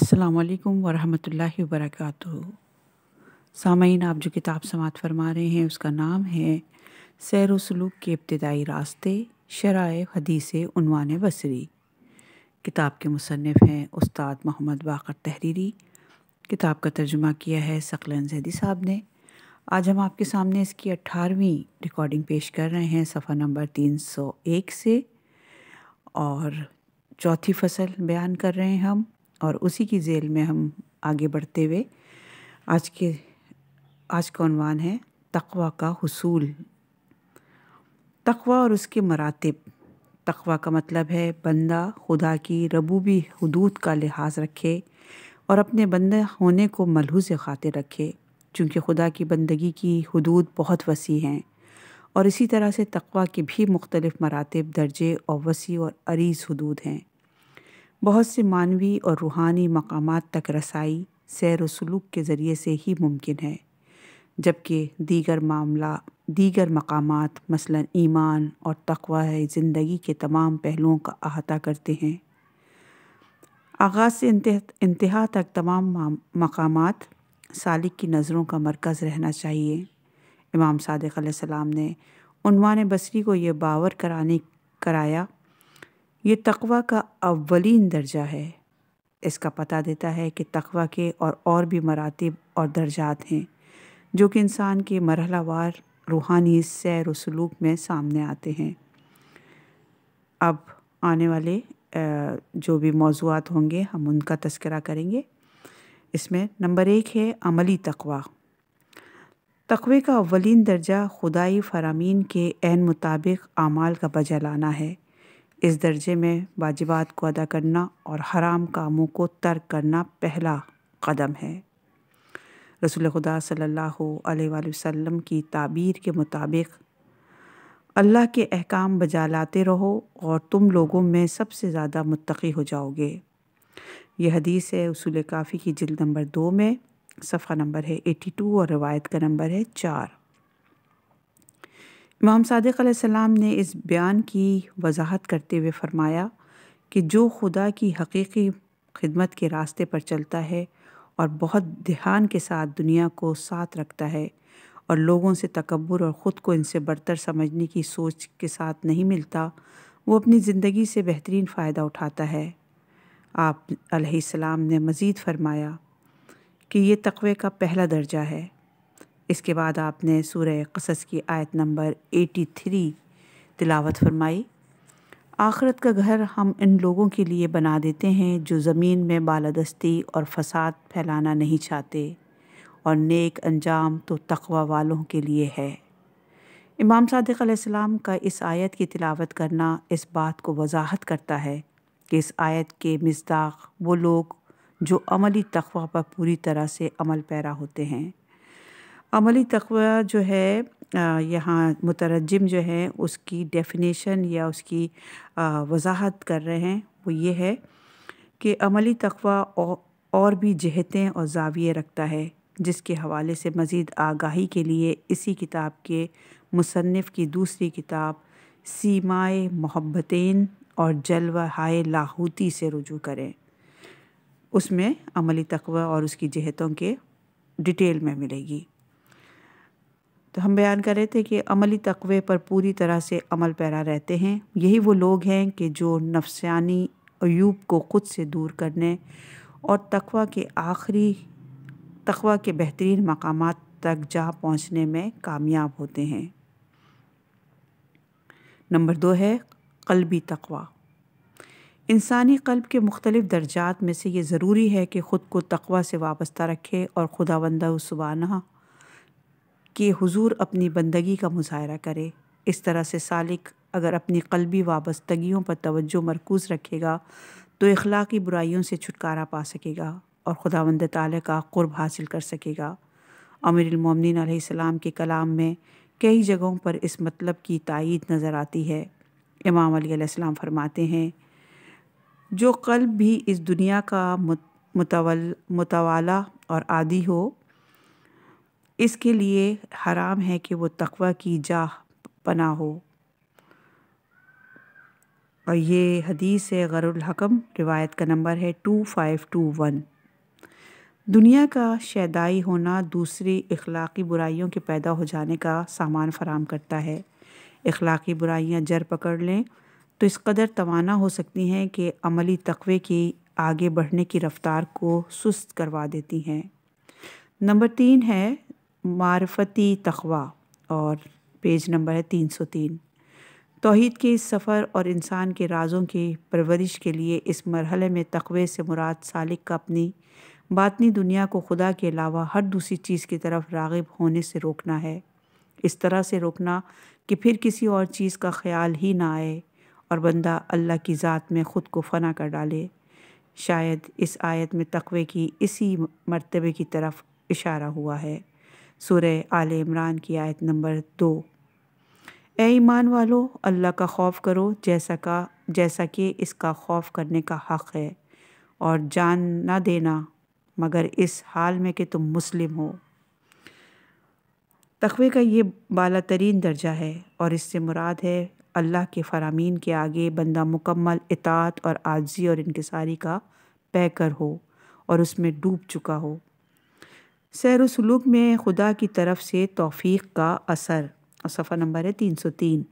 असलकम वरहमल वरक सामीन आप जो किताब समात फरमा रहे हैं उसका नाम है सैर व सलूक के इब्तदाई रास्ते शराय हदीस उनवान बसरी किताब के मुसनफ़ हैं उस्ताद मोहम्मद बाकर तहरीरी किताब का तर्जुमा किया है सकल जैदी साहब ने आज हम आपके सामने इसकी अट्ठारहवीं रिकॉर्डिंग पेश कर रहे हैं सफ़ा नंबर तीन सौ एक से और चौथी फसल बयान कर रहे हैं हम और उसी की जेल में हम आगे बढ़ते हुए आज के आज का अनवान है तकवा का हसूल तकवा और उसके मरातब तकवा का मतलब है बंदा खुदा की रबूबी हदूद का लिहाज रखे और अपने बंदे होने को मलहूज खातिर रखे चूँकि खुदा की बंदगी की हदूद बहुत वसी हैं और इसी तरह से तकवा के भी मुख्तलिफ़ मरातब दर्जे और वसी और अरीज़ हदूद हैं बहुत से मानवी और रूहानी मकाम तक रसाई सैर व सलूक के ज़रिए से ही मुमकिन है जबकि दीगर मामला दीगर मकाम मसलन ईमान और तकवा ज़िंदगी के तमाम पहलुओं का अहाता करते हैं आगाज़ से इंतहा तक तमाम मकाम सालिक की नज़रों का मरकज़ रहना चाहिए इमाम सदक ने उनवान बसरी को ये बावर कराने कराया ये तकवा का अवलिन दर्जा है इसका पता देता है कि तकवा के और और भी मरातब और दर्जात हैं जो कि इंसान के मरहलावार रूहानी सैर वसलूक में सामने आते हैं अब आने वाले जो भी मौजूद होंगे हम उनका तस्करा करेंगे इसमें नंबर एक है अमली तकवा तकवे का अवलिन दर्जा खुदाई फरामीन के एन मुताबिक आमाल का बजा लाना है इस दर्जे में वाजिबात को अदा करना और हराम कामों को तर्क करना पहला कदम है रसूल खुदा सल्लल्लाहु अलैहि वसल्लम की ताबीर के मुताबिक अल्लाह के अहकाम बजा लाते रहो और तुम लोगों में सबसे ज़्यादा मुतकी हो जाओगे यह हदीस है उसूल काफ़ी की जिल्द नंबर दो में सफ़ा नंबर है एटी टू और रवायत का नंबर है चार इमाम सादिक सलाम ने इस बयान की वजाहत करते हुए फरमाया कि जो खुदा की हकीकी खिदमत के रास्ते पर चलता है और बहुत ध्यान के साथ दुनिया को साथ रखता है और लोगों से तकबर और ख़ुद को इनसे बढ़तर समझने की सोच के साथ नहीं मिलता वो अपनी ज़िंदगी से बेहतरीन फ़ायदा उठाता है आप सलाम ने मज़ीद फरमाया कि ये तकवे का पहला दर्जा है इसके बाद आपने सूर कसस की आयत नंबर 83 तिलावत फरमाई आखरत का घर हम इन लोगों के लिए बना देते हैं जो ज़मीन में बालादस्ती और फसाद फैलाना नहीं चाहते और नेक अंजाम तो तकवा वालों के लिए है इमाम सादिक का इस आयत की तिलावत करना इस बात को वजाहत करता है कि इस आयत के मजदाक वो लोग जो अमली तखवा पर पूरी तरह से अमल पैरा होते हैं अमली तकवा जो है यहाँ मुतरजम जो है उसकी डेफिनेशन या उसकी वजाहत कर रहे हैं वो ये है कि अमली तकवा और भी जहतें और जाविये रखता है जिसके हवाले से मज़ीद आगाही के लिए इसी किताब के मुसनफ़ की दूसरी किताब सीमाए मोहब्बतें और जलवा हाय लाहूती से रुजू करें उसमें अमली तकवा और उसकी जहतों के डिटेल में मिलेगी तो हम बयान कर रहे थे कि अमली तकवे पर पूरी तरह से अमल पैरा रहते हैं यही वो लोग हैं कि जो नफसानी अयूब को ख़ुद से दूर करने और तकवा के आखिरी तकवा के बेहतरीन मकाम तक जा पहुँचने में कामयाब होते हैं नंबर दो है क़लबी तकवा इंसानी कल्ब के मुख्तलिफ़ दर्जात में से ये ज़रूरी है कि ख़ुद को तकवा से वाबस्ता रखे और खुदा वंदा सुबाना कि हुजूर अपनी बंदगी का मुजाहरा करे इस तरह से सालिक अगर अपनी कलबी वाबस्तगियों पर तवज्जो मरकूज़ रखेगा तो इखलाकी बुराइयों से छुटकारा पा सकेगा और खुदावंद ताली का क़ुरब हासिल कर सकेगा अमीरमिन के कलाम में कई जगहों पर इस मतलब की तइद नज़र आती है इमाम अलीम फरमाते हैं जो कल्ब भी इस दुनिया का मुतवल मुतवाला और आदि हो इसके लिए हराम है कि वो तकवा की जा पना हो और ये हदीस है गरुल हकम रिवायत का नंबर है टू फाइव टू वन दुनिया का शैदाई होना दूसरी इखलाकी बुराइयों के पैदा हो जाने का सामान फराम करता है अखलाक़ी बुराइयां जर पकड़ लें तो इस कदर तवाना हो सकती हैं कि अमली तकवे की आगे बढ़ने की रफ़्तार को सुस्त करवा देती हैं नंबर तीन है मारफती तखवा और पेज नंबर है तीन सौ तीन तोहद के इस सफ़र और इंसान के राज़ों की परवरिश के लिए इस मरहले में तखबे से मुराद सालिक का अपनी बातनी दुनिया को खुदा के अलावा हर दूसरी चीज़ की तरफ रागब होने से रोकना है इस तरह से रोकना कि फिर किसी और चीज़ का ख्याल ही ना आए और बंदा अल्लाह की ज़ात में ख़ुद को फना कर डाले शायद इस आयत में तकवे की इसी मरतबे की तरफ इशारा हुआ है सूर्य आल इमरान की आयत नंबर दो ए ईमान वालो अल्लाह का खौफ करो जैसा का जैसा कि इसका खौफ करने का हक़ है और जान ना देना मगर इस हाल में कि तुम मुस्लिम हो तखवे का ये बाला तरीन दर्जा है और इससे मुराद है अल्लाह के फरामीन के आगे बंदा मुकम्मल इतात और आजी और इनकसारी का पैकर हो और उसमें डूब चुका हो सैर सलूक में खुदा की तरफ से तोफ़ी का असर और सफ़र नंबर है तीन सौ तीन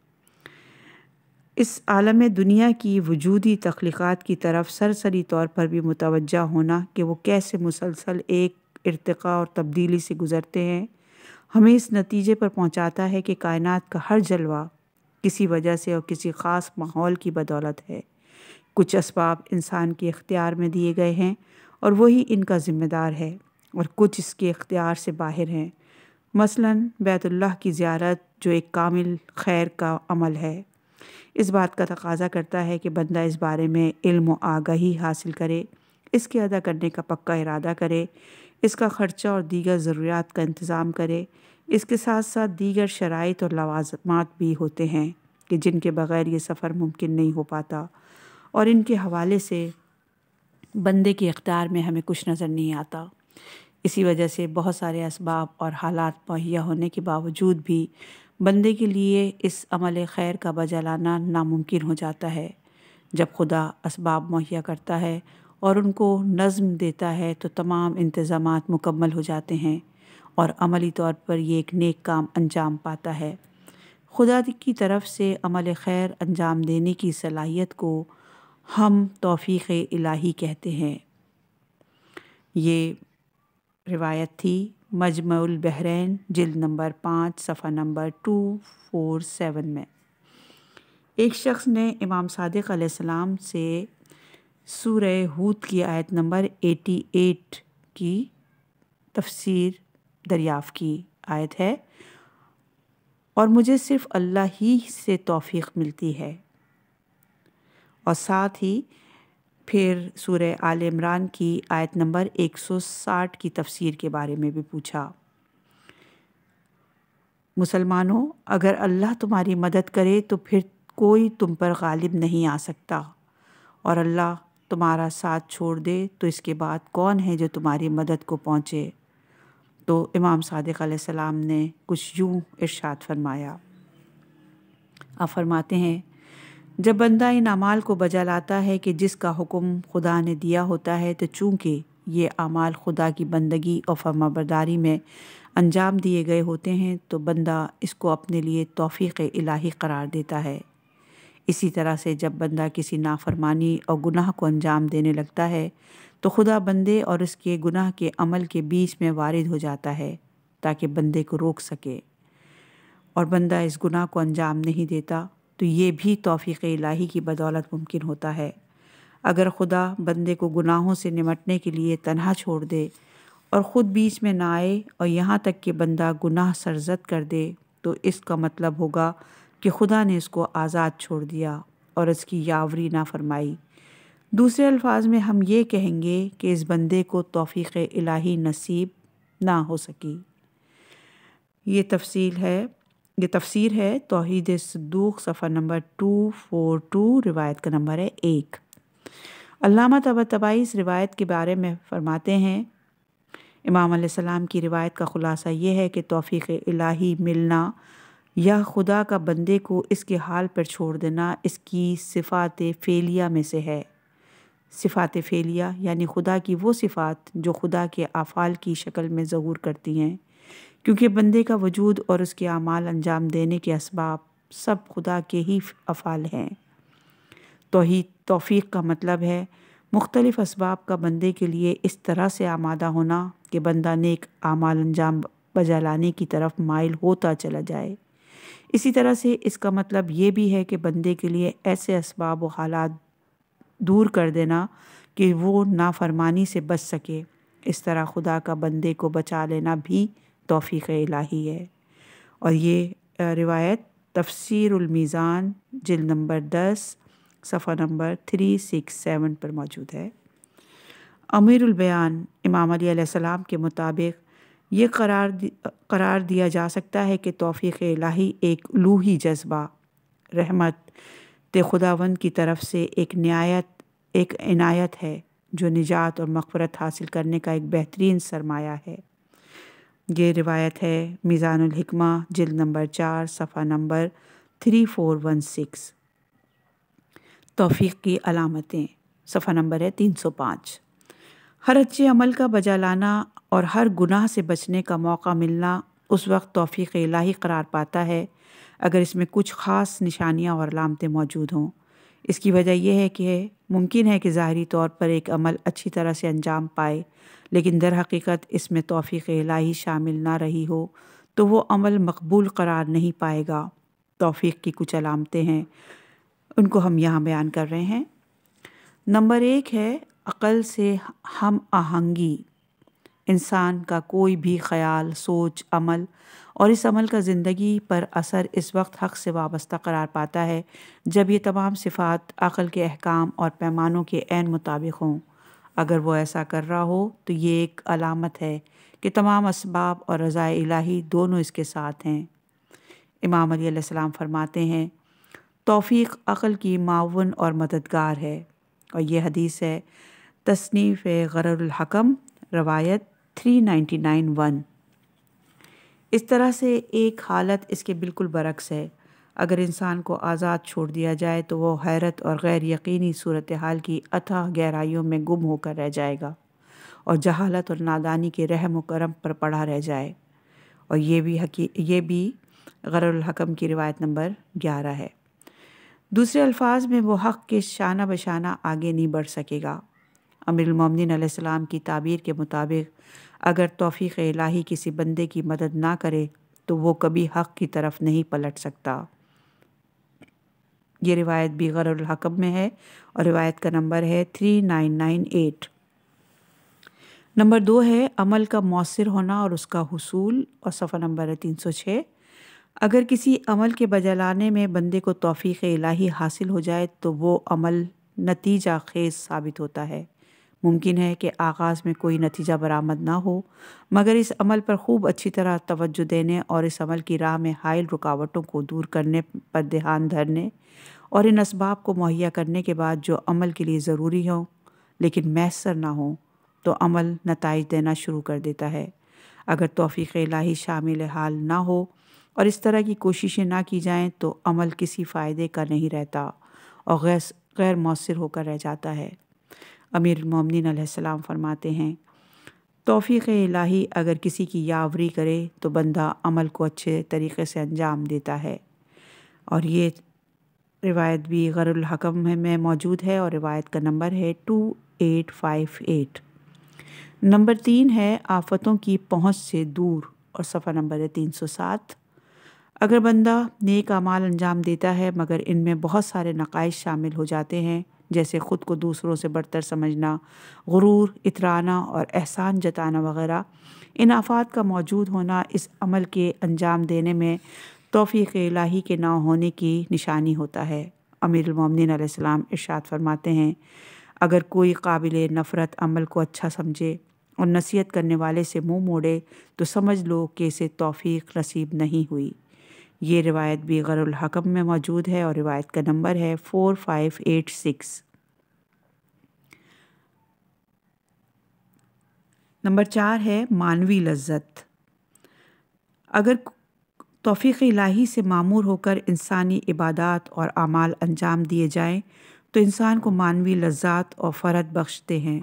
इस आलम दुनिया की वजूदी तख्लीक़ात की तरफ सरसरी तौर पर भी मुतवजह होना कि वो कैसे मुसलसल एक इरतका और तब्दीली से गुज़रते हैं हमें इस नतीजे पर पहुँचाता है कि कायनत का हर जलवा किसी वजह से और किसी ख़ास माहौल की बदौलत है कुछ इसबाब इंसान के इख्तियार में दिए गए हैं और वही इनका ज़िम्मेदार है और कुछ इसके इख्तियार से बाहर हैं मसलन बैतुल्लाह की ज़्यारत जो एक कामिल खैर का अमल है इस बात का तकाजा करता है कि बंदा इस बारे में इल्म आगाही हासिल करे इसके अदा करने का पक्का इरादा करे इसका ख़र्चा और दीगर ज़रूरियात का इंतज़ाम करे इसके साथ साथ दीगर शराइ और लवाजमात भी होते हैं कि जिनके बग़ैर ये सफ़र मुमकिन नहीं हो पाता और इनके हवाले से बंदे के अख्तियार में हमें कुछ नज़र नहीं आता इसी वजह से बहुत सारे इसबाब और हालात मुहैया होने के बावजूद भी बंदे के लिए इस अमल खैर का बजा लाना नामुमकिन हो जाता है जब खुदा इसबाब मुहैया करता है और उनको नज़म देता है तो तमाम इंतज़ाम मुकम्मल हो जाते हैं और अमली तौर पर यह एक नेक काम अंजाम पाता है खुदा की तरफ से अमल खैर अंजाम देने की सलाहियत को हम तोफ़ी इलाही कहते हैं ये रिवायत थी मजमुल बहरैन जिल्द नंबर पाँच सफ़ा नंबर टू फोर सेवन में एक शख्स ने इमाम सादिक सलाम से सूर हूत की आयत नंबर एटी एट की तफसीर दरियाफ़ की आयत है और मुझे सिर्फ़ अल्लाह ही से तौफीक मिलती है और साथ ही फिर सूर्य आल इमरान की आयत नंबर 160 की तफसीर के बारे में भी पूछा मुसलमानों अगर अल्लाह तुम्हारी मदद करे तो फिर कोई तुम पर गालिब नहीं आ सकता और अल्लाह तुम्हारा साथ छोड़ दे तो इसके बाद कौन है जो तुम्हारी मदद को पहुँचे तो इमाम सादिक सलाम ने कुछ यूँ इर्शाद फरमाया आप फरमाते हैं जब बंदा इन अमाल को बजा लाता है कि जिसका हुक्म खुदा ने दिया होता है तो चूँकि ये अमाल खुदा की बंदगी और फर्माबरदारी में अंजाम दिए गए होते हैं तो बंदा इसको अपने लिए तोफ़ी इलाही करार देता है इसी तरह से जब बंदा किसी नाफरमानी और गुनाह को अंजाम देने लगता है तो खुदा बंदे और उसके गुनाह के अमल के बीच में वारिद हो जाता है ताकि बंदे को रोक सके और बंदा इस गुनाह को अंजाम नहीं देता तो ये भी तोफ़ी इलाही की बदौलत मुमकिन होता है अगर खुदा बंदे को गुनाहों से निमटने के लिए तनह छोड़ दे और ख़ुद बीच में ना आए और यहाँ तक कि बंदा गुनाह सरजद कर दे तो इसका मतलब होगा कि खुदा ने इसको आज़ाद छोड़ दिया और इसकी यावरी ना फरमाई दूसरे अल्फाज में हम ये कहेंगे कि इस बंदे को तोफ़ी इलाही नसीब ना हो सकी ये तफसील है ये तफसीर है तोहद सदूक सफ़र नंबर टू फोर टू रिवायत का नंबर है एक अलामा तबा तबाई इस रिवायत के बारे में फरमाते हैं इमाम सलाम की रिवायत का ख़ुलासा ये है कि तोफ़ी इलाही मिलना या खुदा का बंदे को इसके हाल पर छोड़ देना इसकी सिफ़ात फ़ेलिया में से है सिफ़ात फ़ेलिया यानी खुदा की वो सिफ़ात जो खुदा के आफ़ाल की शक्ल में ज़हूर करती हैं क्योंकि बंदे का वजूद और उसके अमाल अंजाम देने के इसबाब सब खुदा के ही अफ़ाल हैं ही तोफ़ी का मतलब है मुख्तलिफ़ इसबाब का बंदे के लिए इस तरह से आमादा होना कि बंदा नेक आमाल अंजाम बजा लाने की तरफ माइल होता चला जाए इसी तरह से इसका मतलब ये भी है कि बंदे के लिए ऐसे इसबाब व हालात दूर कर देना कि वो नाफरमानी से बच सके इस तरह खुदा का बंदे को बचा लेना भी तोफ़ी इलाही है और ये रिवायत तफसरमीज़ान जिल नंबर दस सफ़ा नंबर थ्री सिक्स सेवन पर मौजूद है अमीरबयान इमाम अलीसम के मुताबिक ये करार दि, करार दिया जा सकता है कि तोफ़ी इलाही एक लूही जज्बा रहमत ते खुदावंद की तरफ से एक न्यायत एक इनायत है जो निजात और मफफ़रत हासिल करने का एक बेहतरीन सरमाया है ये रिवायत है मिज़ानलहिकमा जिल नंबर चार सफ़ा number three four one six तोफ़ी की अलामतें सफ़ा नंबर है तीन सौ पाँच हर अच्छे अमल का बजा लाना और हर गुनाह से बचने का मौका मिलना उस वक्त तोफ़ी इलाही करार पाता है अगर इसमें कुछ ख़ास निशानियाँ और लामतें मौजूद हों इसकी वजह यह है कि मुमकिन है कि ज़ाहरी तौर पर एक अमल अच्छी तरह से अंजाम पाए लेकिन दर हकीकत इसमें तोफ़ी इलाही शामिल ना रही हो तो वो अमल मकबूल करार नहीं पाएगा तोफ़ी की कुछ अलामतें हैं उनको हम यहाँ बयान कर रहे हैं नंबर एक है अक़ल से हम आहंगी इंसान का कोई भी ख्याल सोच अमल और इस अमल का ज़िंदगी पर असर इस वक्त हक़ से वाबस्ता करार पाता है जब ये तमाम सिफ़ात अक़ल के अहकाम और पैमानों के ऐन मुताबिक हों अगर वो ऐसा कर रहा हो तो ये एक अलामत है कि तमाम इसबाब और रज़ा इलाही दोनों इसके साथ हैं इमाम अलीसम फरमाते हैं तोफ़ी अक़ल की मावन और मददगार है और यह हदीस है तसनीफ़ गररकम रवायत थ्री नाइन्टी नाइन वन इस तरह से एक हालत इसके बिल्कुल बरक्स है अगर इंसान को आज़ाद छोड़ दिया जाए तो वह हैरत और गैर यकीनी सूरत हाल की अथाह गहराइयों में गुम होकर रह जाएगा और जहालत और नादानी के रहम करम पर पड़ा रह जाए और ये भी हकी ये भी गरलहकम की रिवायत नंबर ग्यारह है दूसरे अल्फाज में वो हक़ के शाना बशाना आगे नहीं बढ़ सकेगा अमीरमिन की ताबीर के मुताबिक अगर तोफ़ी इलाही किसी बंदे की मदद ना करे तो वो कभी हक़ की तरफ नहीं पलट सकता ये रिवायत भी गरकब में है और रिवायत का नंबर है three nine nine eight number दो है अमल का मौसर होना और उसका हसूल और सफ़ा नंबर है तीन सौ छः अगर किसी अमल के बजलाने में बंदे को तोफ़ी इलाही हासिल हो जाए तो वो अमल नतीजा खेज साबित होता है मुमकिन है कि आगाज़ में कोई नतीजा बरामद ना हो मगर इस अमल पर खूब अच्छी तरह तवज्जो देने और इस अमल की राह में हायल रुकावटों को दूर करने पर ध्यान धरने और इन इसबाब को मुहैया करने के बाद जो अमल के लिए ज़रूरी हो लेकिन मैसर ना हो तो अमल नतज देना शुरू कर देता है अगर तोफ़ी लाही शामिल हाल ना हो और इस तरह की कोशिशें ना की जाएँ तो अमल किसी फ़ायदे का नहीं रहता और गैर मौसर होकर रह जाता है अमीर मोमिन सलाम फरमाते हैं तोफ़ी इलाही अगर किसी की यावरी करे तो बंदा अमल को अच्छे तरीके से अंजाम देता है और ये रिवायत भी गरकम में मौजूद है और रिवायत का नंबर है two eight five eight number तीन है आफतों की पहुंच से दूर और सफ़ा नंबर है तीन सौ सात अगर बंदा नेक अमाल अंजाम देता है मगर इनमें बहुत सारे नकाइश शामिल हो जाते हैं जैसे ख़ुद को दूसरों से बढ़तर समझना गुरूर इतराना और एहसान जताना वगैरह इन आफ़ात का मौजूद होना इस अमल के अंजाम देने में तोफ़ी इलाही के ना होने की निशानी होता है अमीरमिन सलाम इर्शाद फरमाते हैं अगर कोई काबिल नफ़रत अमल को अच्छा समझे और नसीहत करने वाले से मुंह मोड़े तो समझ लो कि इसे तोफ़ी नसीब नहीं हुई ये रिवायत भी गरुलहकम में मौजूद है और रिवायत का नंबर है four five eight six number चार है मानवी लज्जत अगर तोफ़ी इलाही से मामूर होकर इंसानी इबादत और अमाल अंजाम दिए जाएं तो इंसान को मानवी लज्जात और फ़रत बख्शते हैं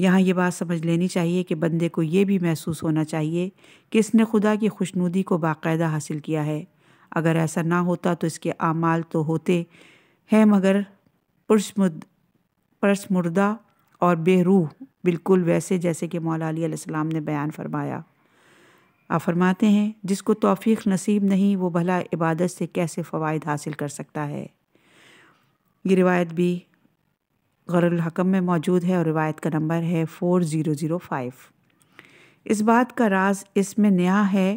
यहाँ ये बात समझ लेनी चाहिए कि बंदे को ये भी महसूस होना चाहिए कि इसने खुदा की खुशनुदी को बाकायदा हासिल किया है अगर ऐसा ना होता तो इसके आमाल तो होते हैं मगर पुरसमुद परसमुर्दा और बेरूह बिल्कुल वैसे जैसे कि मौला अलीसम ने बयान फरमाया आप फरमाते हैं जिसको तोफ़ी नसीब नहीं वो भला इबादत से कैसे फ़वाद हासिल कर सकता है ये रिवायत भी गरलहकम में मौजूद है और रिवायत का नंबर है फ़ोर ज़ीरो ज़ीरो फाइव इस बात का राज इसमें नया है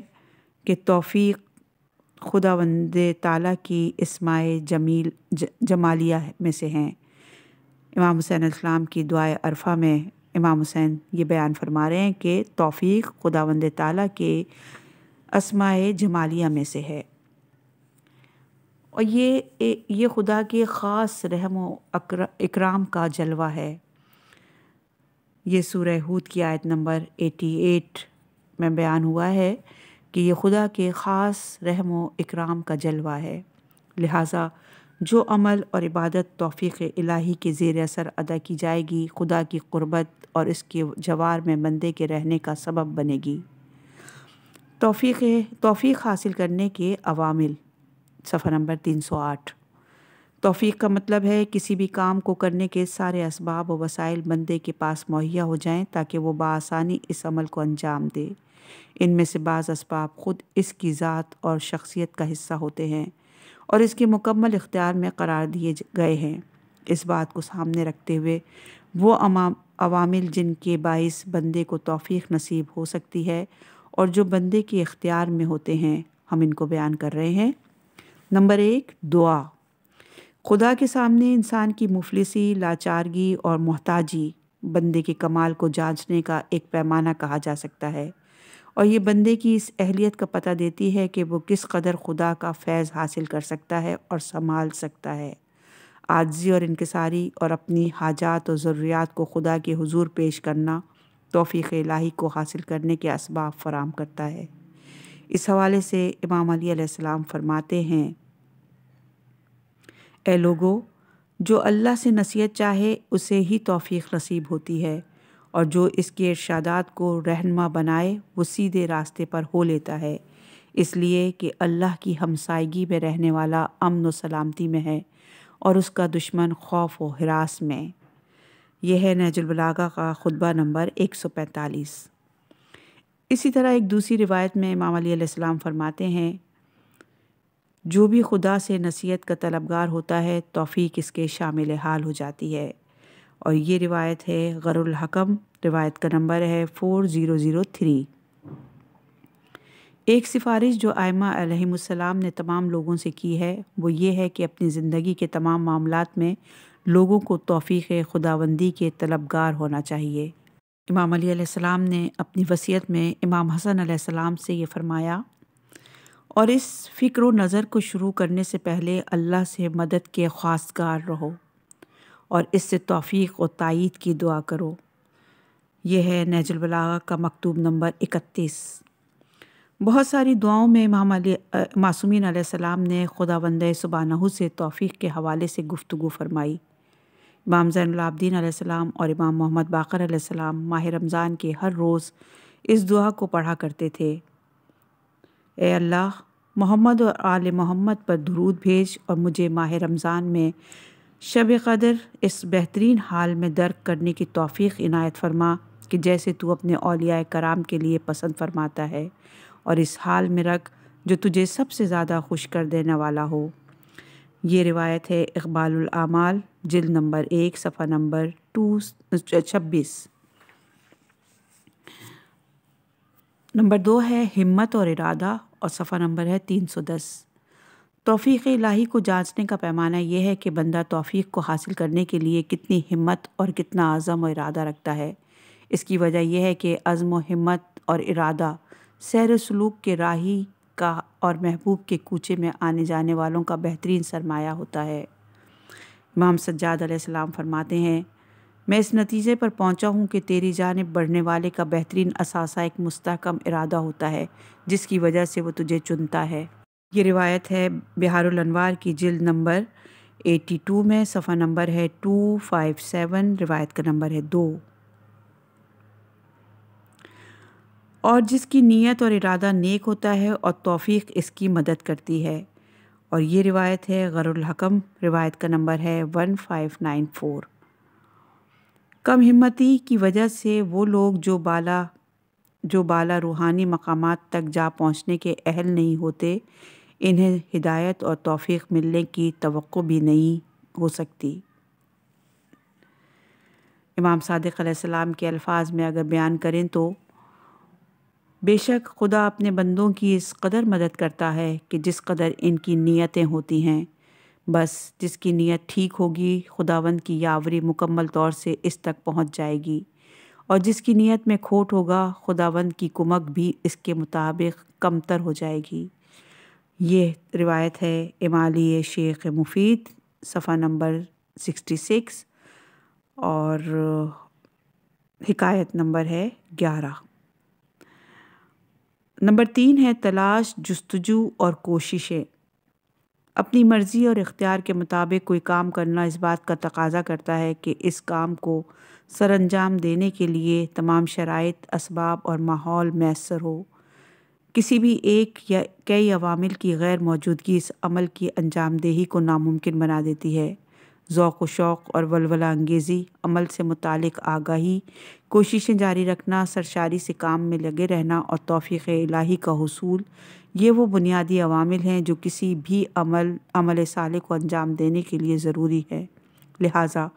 कि तोफ़ी खुदा वंद ताला की इसमाय जमील ज, जमालिया में से हैं इमाम हुसैन इस्लाम की दुआ अरफा में इमाम हुसैन ये बयान फरमा रहे हैं कि तोफ़ी खुदा वंद ताला के असमाय जमालिया में से है और ये ये खुदा के ख़ास रहम इकराम का जलवा है ये सूर्य हूद की आयत नंबर 88 में बयान हुआ है कि ये खुदा के ख़ास रहम इकराम का जलवा है लिहाजा जो अमल और इबादत तोफ़ी इलाही के ज़ेर असर अदा की जाएगी खुदा की क़ुरबत और इसके जवार में बंदे के रहने का सबब बनेगी तोफ़ी तोफ़ी हासिल करने के अवामिल सफ़र नंबर 308 तोफ़ीक का मतलब है किसी भी काम को करने के सारे इसबाब व वसाइल बंदे के पास मुहैया हो जाएं ताकि वो बासानी इस अमल को अंजाम दे इनमें से बाज़ इसबाब ख़ुद इसकी ज़ात और शख्सियत का हिस्सा होते हैं और इसके मुकम्मल इख्तियार में करार दिए गए हैं इस बात को सामने रखते हुए वो अवामिल जिनके बाइस बंदे को तोफ़ी नसीब हो सकती है और जो बंदे के इख्तियार में होते हैं हम इनको बयान कर रहे हैं नंबर एक दुआ खुदा के सामने इंसान की मुफलिसी लाचारगी और मोहताजी बंदे के कमाल को जांचने का एक पैमाना कहा जा सकता है और ये बंदे की इस अहलियत का पता देती है कि वो किस कदर खुदा का फैज़ हासिल कर सकता है और संभाल सकता है आजी और इनकसारी और अपनी हाजात और ज़रूरियात को खुदा के हजूर पेश करना तोफ़ी लाही को हासिल करने के इसबाब फराम करता है इस हवाले से इमाम अली फरमाते हैं ए लोगो जो अल्लाह से नसीहत चाहे उसे ही तौफीक नसीब होती है और जो इसके इर्शादात को रहनमा बनाए वो सीधे रास्ते पर हो लेता है इसलिए कि अल्लाह की हमसायगी में रहने वाला अमन व सलामती में है और उसका दुश्मन खौफ व हरास में यह है नजुलबलागा का खुतबा नंबर 145 इसी तरह एक दूसरी रिवायत में इमाम अली फरमाते हैं जो भी खुदा से नसीहत का तलबगार होता है तोफ़ी इसके शामिल हाल हो जाती है और ये रिवायत है गरुलहकम रिवायत का नंबर है फ़ोर ज़ीरो ज़ीरो थ्री एक सिफारिश जो आयमा अलैहिस्सलाम ने तमाम लोगों से की है वो ये है कि अपनी ज़िंदगी के तमाम मामलों में लोगों को तोफ़ी खुदाबंदी के तलबगार होना चाहिए इमाम अली ने अपनी वसीयत में इमाम हसन सलाम से ये फ़रमाया और इस फ़िक्र नज़र को शुरू करने से पहले अल्लाह से मदद के ख्वासगार रहो और इससे तोफ़ी और तइद की दुआ करो यह है नजलबलागा का मकतूब नंबर इकतीस बहुत सारी दुआओं में इमाम मासूमिन सलाम ने खुदा बंद सुबानहू से तोफ़ी के हवाले से गुफ्तु फरमाई इमाम ज़ैनलाब्दीन सलाम और इमाम मोहम्मद बाकर माह रमज़ान के हर रोज़ इस दुआ को पढ़ा करते थे ए अल्लाह मोहम्मद और आल मोहम्मद पर दरूद भेज और मुझे माह रमज़ान में शब कदर इस बेहतरीन हाल में दर्क करने की तोफ़ी इनायत फरमा कि जैसे तू अपने अलिया कराम के लिए पसंद फरमाता है और इस हाल में रख जो तुझे सबसे ज़्यादा खुश कर देने वाला हो ये रिवायत है इकबाल जिल नंबर एक सफ़ा नंबर टू छब्बीस नंबर दो है हिम्मत और इरादा और सफ़ा नंबर है तीन सौ दस तोफ़ी इलाही को जांचने का पैमाना यह है कि बंदा तोफ़ी को हासिल करने के लिए कितनी हिम्मत और कितना आज़म और इरादा रखता है इसकी वजह यह है कि अज़म व हिम्मत और इरादा सैर सलूक के राही का और महबूब के कूचे में आने जाने वालों का बेहतरीन सरमाया होता है इमाम सज्जाद सलाम फरमाते हैं मैं इस नतीजे पर पहुंचा हूं कि तेरी जानब बढ़ने वाले का बेहतरीन असासा एक मुस्तकम इरादा होता है जिसकी वजह से वो तुझे चुनता है ये रिवायत है बिहारनवार की जल्द नंबर 82 में सफ़ा नंबर है 257 रिवायत का नंबर है दो और जिसकी नीयत और इरादा नेक होता है और तौफीक इसकी मदद करती है और ये रिवायत है गरुल हकम रिवायत का नंबर है 1594 कम हिम्मती की वजह से वो लोग जो बाला जो बाला रूहानी मकाम तक जा पहुँचने के अहल नहीं होते इन्हें हिदायत और तोफ़ी मिलने की तो भी नहीं हो सकती इमाम सादिक के अल्फाज में अगर बयान करें तो बेशक खुदा अपने बंदों की इस कदर मदद करता है कि जिस कदर इनकी नीयतें होती हैं बस जिसकी नीयत ठीक होगी खुदावंद की यावरी मुकम्मल तौर से इस तक पहुंच जाएगी और जिसकी नीयत में खोट होगा खुदावंद की कुमक भी इसके मुताबिक कमतर हो जाएगी ये रिवायत है इमाली शेख मुफीद सफ़ा नंबर सिक्सटी सिक्स और हिकायत नंबर है ग्यारह नंबर तीन है तलाश जस्तजू और कोशिशें अपनी मर्ज़ी और इख्तियार के मुताबिक कोई काम करना इस बात का तकाजा करता है कि इस काम को सर अंजाम देने के लिए तमाम शराइ इसबाब और माहौल मैसर हो किसी भी एक या कई अवामिल की गैर मौजूदगी इस अमल की अंजामदेही को नामुमकिन बना देती है ओक़ व शौक़ और वलवला अंगेज़ी अमल से मुतल आगाही कोशिशें जारी रखना सरशारी से काम में लगे रहना और तोफ़ी इलाही का हसूल ये वो बुनियादी अवामिल हैं जो किसी भी अमल अमल साले को अंजाम देने के लिए ज़रूरी है लिहाजा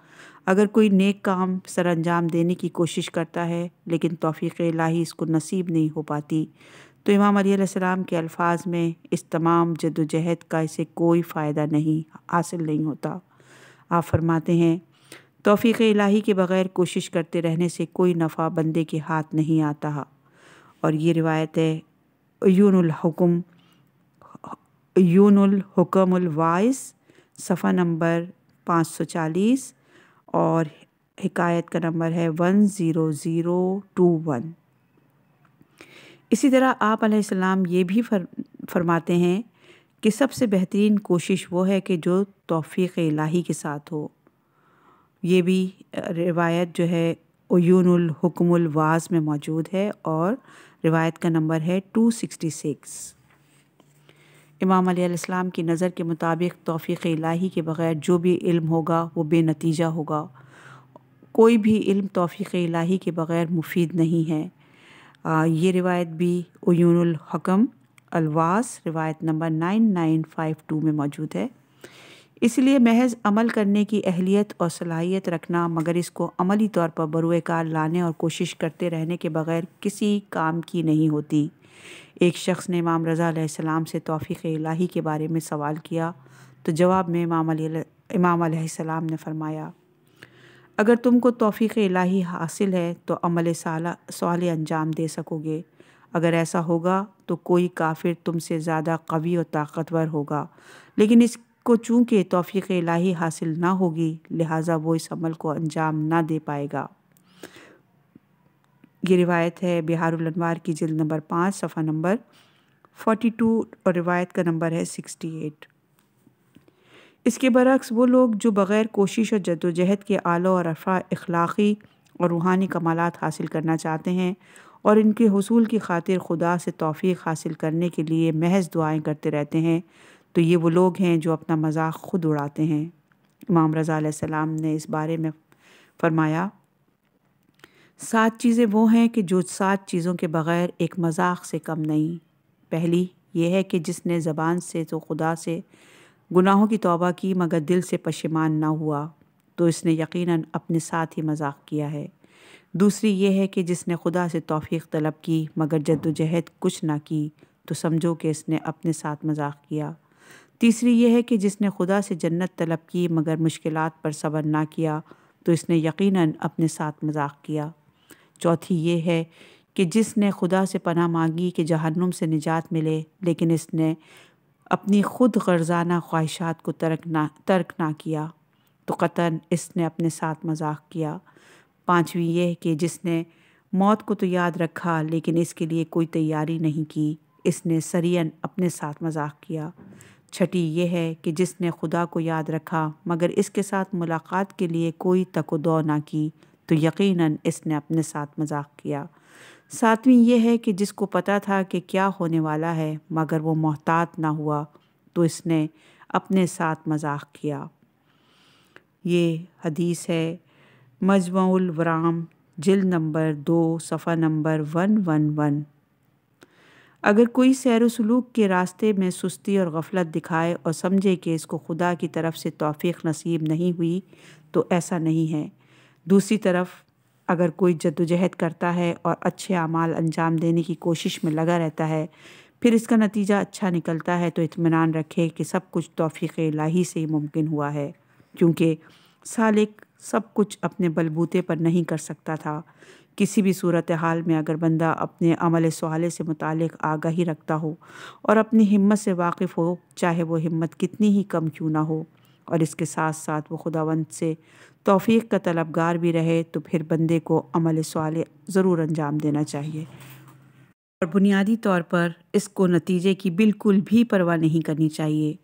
अगर कोई नेक काम सर अंजाम देने की कोशिश करता है लेकिन तोफ़ी लाही इसको नसीब नहीं हो पाती तो इमाम अलीसम के अल्फाज में इस तमाम जदोजहद का इसे कोई फ़ायदा नहीं हासिल नहीं होता आप फरमाते हैं तोफ़ी इलाही के बग़ैर कोशिश करते रहने से कोई नफ़ा बंदे के हाथ नहीं आता और ये रिवायत है यूनुल हुकुम यूनुल वाइस सफ़ा नंबर 540 और हिकायत का नंबर है one zero zero two one इसी तरह आप ये भी फर, फरमाते हैं कि सबसे बेहतरीन कोशिश वो है कि जो तोफ़ी इलाही के साथ हो ये भी रिवायत जो है ओयूनुल वास में मौजूद है और रिवायत का नंबर है 266 इमाम आसमाम की नज़र के मुताबिक तोफ़ी इलाही के बग़ैर जो भी इल्म होगा वो बेनतीजा होगा कोई भी इल्म तोफ़ी इलाही के बग़ैर मुफीद नहीं है आ, ये रिवायत भी उयूनहकम अलवास रिवायत number nine nine five two में मौजूद है इसलिए महज अमल करने की अहलियत और सलाहियत रखना मगर इसको अमली तौर पर बरुए कार लाने और कोशिश करते रहने के बगैर किसी काम की नहीं होती एक शख्स ने इमाम रज़ा सलाम से तोफ़ी इलाही के बारे में सवाल किया तो जवाब में इमाम इमाम ने फरमाया अगर तुमको तोफ़ी इलाही हासिल है तो अमल साल अंजाम दे सकोगे अगर ऐसा होगा तो कोई काफिर तुमसे ज़्यादा कवी और ताकतवर होगा लेकिन इस को चूँकि तोफ़ी इलाही हासिल ना होगी लिहाजा वो इस अमल को अंजाम ना दे पाएगा ये रिवायत है बिहारवार की जल्द नंबर पाँच सफ़ा नंबर फोटी टू और रिवायत का नंबर है सिक्सटी एट इसके बरक्स वो लोग जो बग़ैर कोशिश और जदोजहद के आलो और अफा अखलाक़ी और रूहानी कमालत हासिल करना चाहते हैं और इनके हसूल की खातिर खुदा से तोफ़ी हासिल करने के लिए महज दुआएँ करते रहते हैं तो ये वो लोग हैं जो अपना मजाक खुद उड़ाते हैं इमाम रज़ा सलाम ने इस बारे में फरमाया सात चीज़ें वो हैं कि जो सात चीज़ों के बग़ैर एक मजाक से कम नहीं पहली यह है कि जिसने ज़बान से तो खुदा से गुनाहों की तौबा की मगर दिल से पशेमान ना हुआ तो इसने यकीनन अपने साथ ही मजाक किया है दूसरी यह है कि जिसने खुदा से तोफ़ी तलब की मगर जद्दोजहद कुछ ना की तो समझो कि इसने अपने साथ मजाक किया तीसरी यह है कि जिसने खुदा से जन्नत तलब की मगर मुश्किल पर सब्र ना किया तो इसने यकीनन अपने साथ मजाक किया चौथी ये है कि जिसने खुदा से पना मांगी कि जहन्नुम से निजात मिले लेकिन इसने अपनी खुद गर्जाना ख्वाहिशात को तर्क ना तर्क ना किया तो कतन इसने अपने साथ मजाक किया पाँचवीं यह कि जिसने मौत को तो याद रखा लेकिन इसके लिए कोई तैयारी नहीं की इसने सरियन अपने साथ मजाक किया छठी ये है कि जिसने खुदा को याद रखा मगर इसके साथ मुलाकात के लिए कोई तक तकोदौ ना की तो यकीनन इसने अपने साथ मजाक किया सातवीं यह है कि जिसको पता था कि क्या होने वाला है मगर वो मोहतात ना हुआ तो इसने अपने साथ मजाक किया ये हदीस है मजमउलवराम जिल नंबर दो सफ़ा नंबर वन वन वन अगर कोई सैर सलूक के रास्ते में सुस्ती और गफलत दिखाए और समझे कि इसको खुदा की तरफ से तोफ़ी नसीब नहीं हुई तो ऐसा नहीं है दूसरी तरफ अगर कोई जद्दोजहद करता है और अच्छे अमाल अंजाम देने की कोशिश में लगा रहता है फिर इसका नतीजा अच्छा निकलता है तो इतमान रखे कि सब कुछ तोफ़ी लाही से ही मुमकिन हुआ है क्योंकि सालिक सब कुछ अपने बलबूते पर नहीं कर सकता था किसी भी सूरत हाल में अगर बंदा अपने अमल साले से मुतल आगाही रखता हो और अपनी हिम्मत से वाकिफ़ हो चाहे वह हिम्मत कितनी ही कम क्यों ना हो और इसके साथ साथ वह खुदावंद से तोफ़ी का तलबगार भी रहे तो फिर बंदे को अमल साल ज़रूर अंजाम देना चाहिए और बुनियादी तौर पर इसको नतीजे की बिल्कुल भी परवाह नहीं करनी चाहिए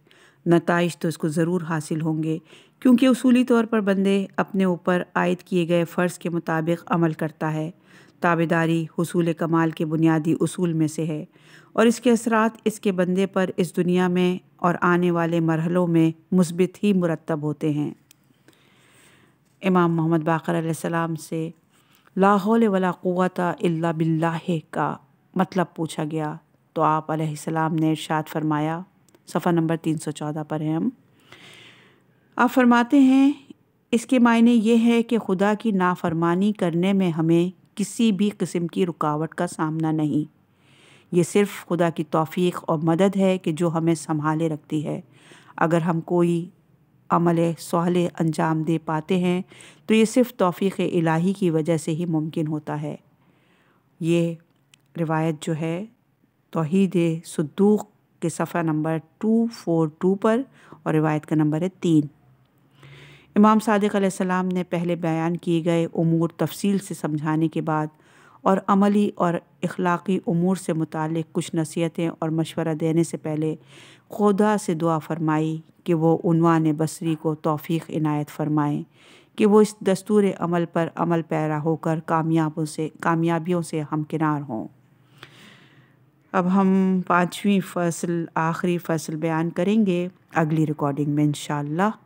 नतज तो इसको ज़रूर हासिल होंगे क्योंकि उसूली तौर पर बंदे अपने ऊपर आयद किए गए फ़र्ज़ के मुताबिक अमल करता है ताबेदारी हसूल कमाल के बुनियादी असूल में से है और इसके असरात इसके बंदे पर इस दुनिया में और आने वाले मरहलों में मुस्बित ही मुरतब होते हैं इमाम मोहम्मद बाकर से लाहौल वाला क़ुत बिल्लाह का मतलब पूछा गया तो आप ने इरशाद फरमाया सफ़ा नंबर तीन सौ चौदह पर हैं हम आप फरमाते हैं इसके मायने ये है कि खुदा की नाफरमानी करने में हमें किसी भी किस्म की रुकावट का सामना नहीं ये सिर्फ़ खुदा की तौफीक और मदद है कि जो हमें संभाले रखती है अगर हम कोई अमल सवाल अंजाम दे पाते हैं तो ये सिर्फ तौफीक इलाही की वजह से ही मुमकिन होता है ये रिवायत जो है तोहद सदूक के सफ़ा नंबर टू फोर टू पर और रिवायत का नंबर है तीन इमाम सादिक सलाम ने पहले बयान किए गए अमूर तफसील से समझाने के बाद और अमली और अखलाक़ी अमूर से मुतल कुछ नसीहतें और मशवरा देने से पहले खुदा से दुआ फरमाई कि वो उनवान बसरी को तोफ़ी इनायत फरमाएँ कि वो इस दस्तूर अमल पर अमल पैरा होकर कामयाबों से कामयाबियों से हमकिनार हों अब हम पाँचवीं फसल आखिरी फसल बयान करेंगे अगली रिकॉर्डिंग में इन